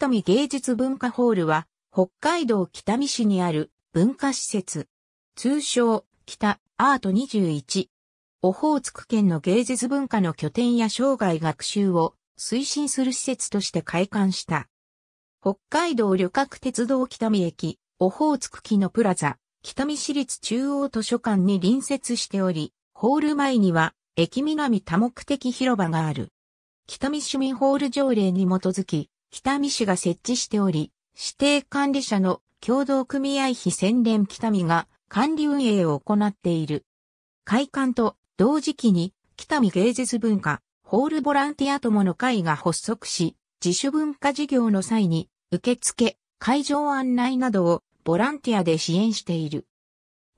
富芸術文化ホールは、北海道北見市にある文化施設。通称、北アート21。オホーツク県の芸術文化の拠点や生涯学習を推進する施設として開館した。北海道旅客鉄道北見駅、オホーツク機のプラザ、北見市立中央図書館に隣接しており、ホール前には駅南多目的広場がある。北見市民ホール条例に基づき、北見市が設置しており、指定管理者の共同組合費宣伝北見が管理運営を行っている。開館と同時期に北見芸術文化ホールボランティア友の会が発足し、自主文化事業の際に受付、会場案内などをボランティアで支援している。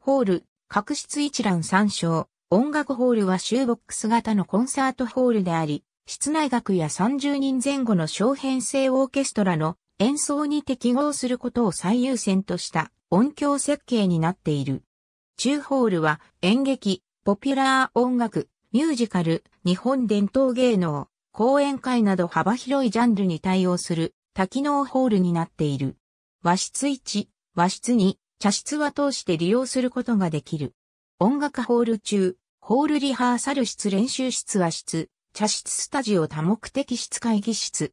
ホール、各室一覧参照、音楽ホールはシューボックス型のコンサートホールであり、室内楽や30人前後の小編成オーケストラの演奏に適合することを最優先とした音響設計になっている。中ホールは演劇、ポピュラー音楽、ミュージカル、日本伝統芸能、講演会など幅広いジャンルに対応する多機能ホールになっている。和室1、和室2、茶室は通して利用することができる。音楽ホール中、ホールリハーサル室練習室和室、茶室スタジオ多目的室会議室、